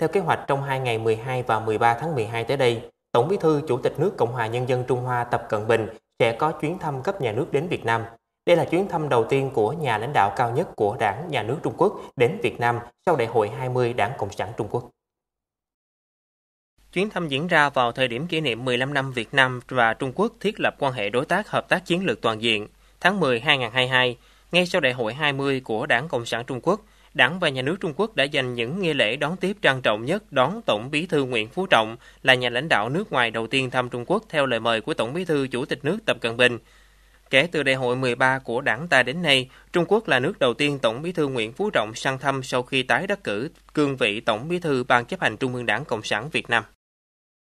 Theo kế hoạch trong hai ngày 12 và 13 tháng 12 tới đây, Tổng Bí thư Chủ tịch nước Cộng hòa Nhân dân Trung Hoa Tập Cận Bình sẽ có chuyến thăm cấp nhà nước đến Việt Nam. Đây là chuyến thăm đầu tiên của nhà lãnh đạo cao nhất của Đảng, Nhà nước Trung Quốc đến Việt Nam sau Đại hội 20 Đảng Cộng sản Trung Quốc. Chuyến thăm diễn ra vào thời điểm kỷ niệm 15 năm Việt Nam và Trung Quốc thiết lập quan hệ đối tác hợp tác chiến lược toàn diện tháng 10 2022, ngay sau Đại hội 20 của Đảng Cộng sản Trung Quốc – Đảng và Nhà nước Trung Quốc đã dành những nghi lễ đón tiếp trang trọng nhất đón Tổng Bí thư Nguyễn Phú Trọng là nhà lãnh đạo nước ngoài đầu tiên thăm Trung Quốc theo lời mời của Tổng Bí thư Chủ tịch nước Tập Cận Bình. Kể từ đại hội 13 của đảng ta đến nay, Trung Quốc là nước đầu tiên Tổng bí thư Nguyễn Phú Trọng sang thăm sau khi tái đắc cử cương vị Tổng bí thư Ban chấp hành Trung ương Đảng Cộng sản Việt Nam.